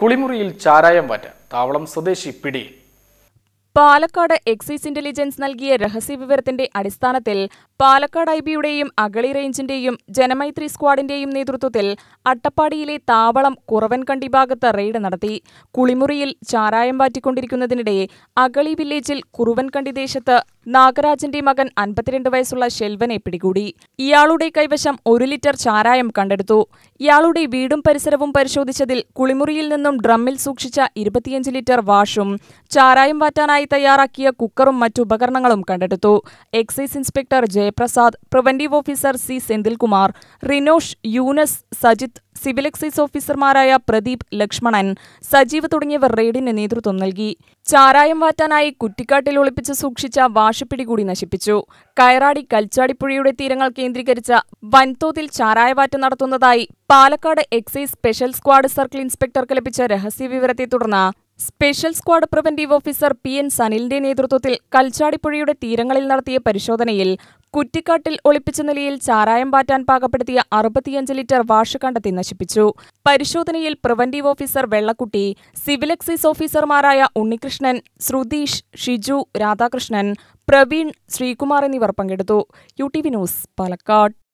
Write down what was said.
കുളിമുറിയിൽ ചാരായം വറ്റ താവളം സ്വദേശി പിടി പാലക്കാട് എക്സൈസ് ഇന്റലിജൻസ് നൽകിയ വിവരത്തിന്റെ അടിസ്ഥാനത്തിൽ പാലക്കാട് ഐ ബിയുടെയും അഗളി റേഞ്ചിന്റെയും ജനമൈത്രി സ്ക്വാഡിന്റെയും നേതൃത്വത്തിൽ അട്ടപ്പാടിയിലെ താവളം കുറവൻകണ്ടി ഭാഗത്ത് റെയ്ഡ് നടത്തി കുളിമുറിയിൽ ചാരായം വാറ്റിക്കൊണ്ടിരിക്കുന്നതിനിടെ അഗളി വില്ലേജിൽ കുറുവൻകണ്ടി ദേശത്ത് നാഗരാജന്റെ മകൻ അൻപത്തിരണ്ട് വയസ്സുള്ള ഷെൽവനെ പിടികൂടി ഇയാളുടെ കൈവശം ഒരു ലിറ്റർ ചാരായം കണ്ടെടുത്തു ഇയാളുടെ വീടും പരിസരവും പരിശോധിച്ചതിൽ കുളിമുറിയിൽ നിന്നും ഡ്രമ്മിൽ സൂക്ഷിച്ച ഇരുപത്തിയഞ്ച് ലിറ്റർ വാഷും ചാരായം വാറ്റാനായി തയ്യാറാക്കിയ കുക്കറും മറ്റുപകരണങ്ങളും കണ്ടെടുത്തു excise inspector Jayaprasad preventive officer C Senthilkumar Rinosh Yoonus Sajith civil excise ഓഫീസർമാരായ പ്രദീപ് ലക്ഷ്മണൻ സജീവ് തുടങ്ങിയവർ റെയ്ഡിന് നേതൃത്വം നൽകി ചാരായം വാറ്റാനായി കുറ്റിക്കാട്ടിൽ ഒളിപ്പിച്ച് സൂക്ഷിച്ച വാഷ് പക്ഷിപ്പിടി കൂടി നശിപ്പിച്ചു കയറാടി കൽച്ചാടിപ്പുഴയുടെ തീരങ്ങൾ കേന്ദ്രീകരിച്ച വൻതോതിൽ ചാരായവാറ്റ് നടത്തുന്നതായി Palakkad excise special squad circle ഇൻസ്പെക്ടർക്ക് ലഭിച്ച വിവരത്തെ തുടർന്ന് special squad preventive officer P N സനിലിന്റെ നേതൃത്വത്തിൽ കൽച്ചാടിപ്പുഴയുടെ തീരങ്ങളിൽ നടത്തിയ പരിശോധനയിൽ കുറ്റിക്കാട്ടിൽ ഒളിപ്പിച്ച നിലയിൽ ചാരായം പാറ്റാൻ പാകപ്പെടുത്തിയ അറുപത്തിയഞ്ച് ലിറ്റർ വാഷ് കണ്ടെത്തി നശിപ്പിച്ചു പരിശോധനയിൽ preventive officer Vellakutty civil excise ഓഫീസർമാരായ ഉണ്ണികൃഷ്ണൻ ശ്രുതീഷ് ഷിജു രാധാകൃഷ്ണൻ പ്രവീൺ ശ്രീകുമാർ എന്നിവർ പങ്കെടുത്തു U T V news Palakkad